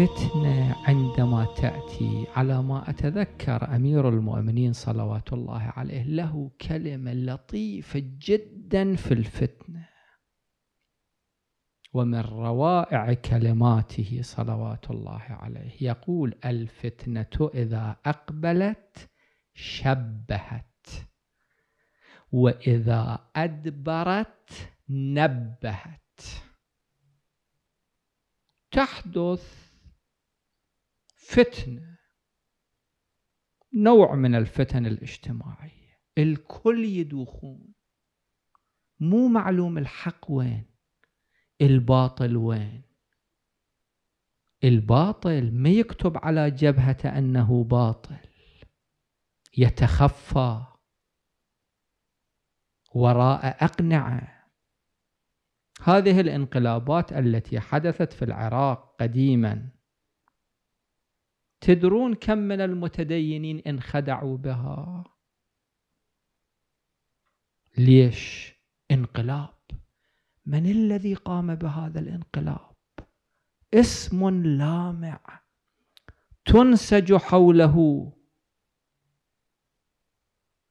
الفتنة عندما تأتي على ما أتذكر أمير المؤمنين صلوات الله عليه له كلمة لطيفة جدا في الفتنة ومن روائع كلماته صلوات الله عليه يقول الفتنة إذا أقبلت شبهت وإذا أدبرت نبهت تحدث فتنة نوع من الفتن الاجتماعية الكل يدوخون مو معلوم الحق وين الباطل وين الباطل ما يكتب على جبهته أنه باطل يتخفى وراء أقنعة هذه الانقلابات التي حدثت في العراق قديما تدرون كم من المتدينين انخدعوا بها ليش انقلاب من الذي قام بهذا الانقلاب اسم لامع تنسج حوله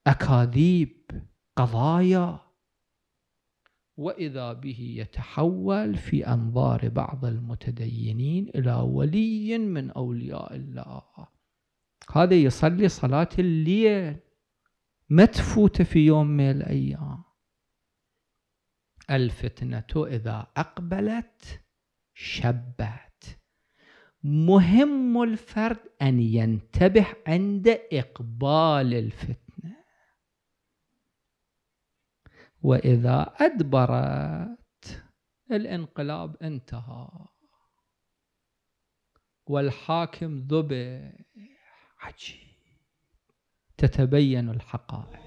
اكاذيب قضايا واذا به يتحول في انظار بعض المتدينين الى ولي من اولياء الله هذا يصلي صلاه الليل ما تفوت في يوم من الايام الفتنه اذا اقبلت شبت مهم الفرد ان ينتبه عند اقبال الفتنه واذا ادبرت الانقلاب انتهى والحاكم ذبح عجيب تتبين الحقائق